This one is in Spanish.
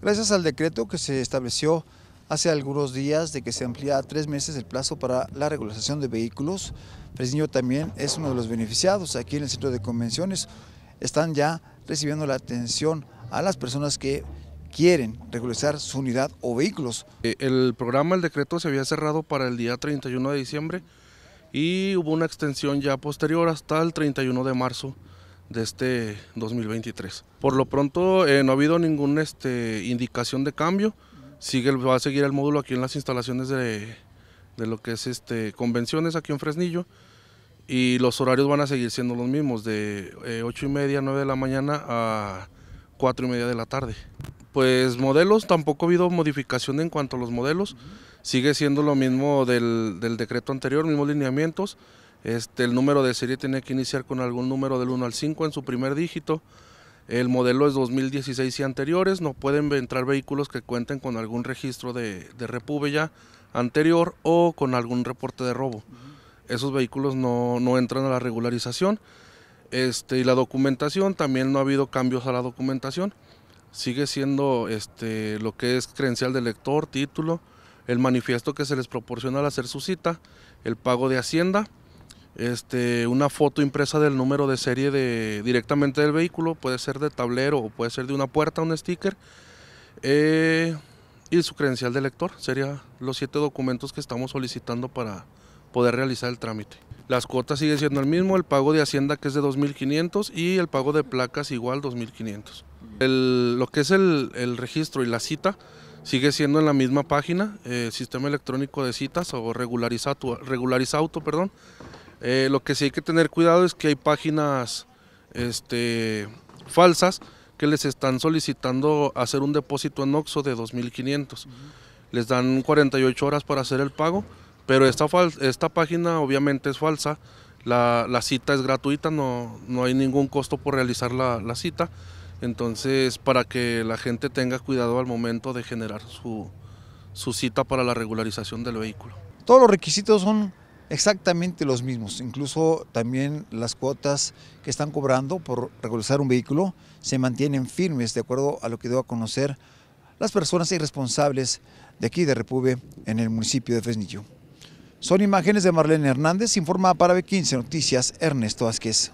Gracias al decreto que se estableció hace algunos días de que se amplía a tres meses el plazo para la regularización de vehículos, Fresnillo también es uno de los beneficiados. Aquí en el centro de convenciones están ya recibiendo la atención a las personas que quieren regularizar su unidad o vehículos. Eh, el programa, el decreto se había cerrado para el día 31 de diciembre y hubo una extensión ya posterior hasta el 31 de marzo de este 2023. Por lo pronto eh, no ha habido ninguna este, indicación de cambio, Sigue, va a seguir el módulo aquí en las instalaciones de, de lo que es este, convenciones aquí en Fresnillo y los horarios van a seguir siendo los mismos, de 8 eh, y media, 9 de la mañana a 4 y media de la tarde. Pues modelos, tampoco ha habido modificación en cuanto a los modelos, sigue siendo lo mismo del, del decreto anterior, mismos lineamientos, este, el número de serie tiene que iniciar con algún número del 1 al 5 en su primer dígito. El modelo es 2016 y anteriores. No pueden entrar vehículos que cuenten con algún registro de, de repube anterior o con algún reporte de robo. Esos vehículos no, entran a la regularización. Este, y la documentación, también no ha habido cambios a la documentación. Sigue siendo este, lo que es credencial de lector, título, el manifiesto que se les proporciona al hacer su cita, el pago de hacienda este, una foto impresa del número de serie de, directamente del vehículo, puede ser de tablero o puede ser de una puerta, un sticker, eh, y su credencial de lector. Serían los siete documentos que estamos solicitando para poder realizar el trámite. Las cuotas siguen siendo el mismo, el pago de Hacienda que es de 2.500 y el pago de placas igual 2.500. lo que es el, registro y la cita sigue siendo en la misma página, eh, sistema electrónico de citas o regulariza, regulariza auto, perdón. Eh, lo que sí hay que tener cuidado es que hay páginas este, falsas que les están solicitando hacer un depósito en OXO de 2.500. Les dan 48 horas para hacer el pago, pero esta, esta página obviamente es falsa. La, la cita es gratuita, no, no, hay ningún costo por realizar la, la cita. Entonces, para que la gente tenga cuidado al momento de generar su, su cita para la regularización del vehículo. Todos los requisitos son exactamente los mismos. Incluso también las cuotas que están cobrando por regularizar un vehículo se mantienen firmes de acuerdo a lo que dio a conocer las personas irresponsables de aquí de Repube en el municipio de Fresnillo. Son imágenes de Marlene Hernández, informa para B15 Noticias Ernesto Vázquez.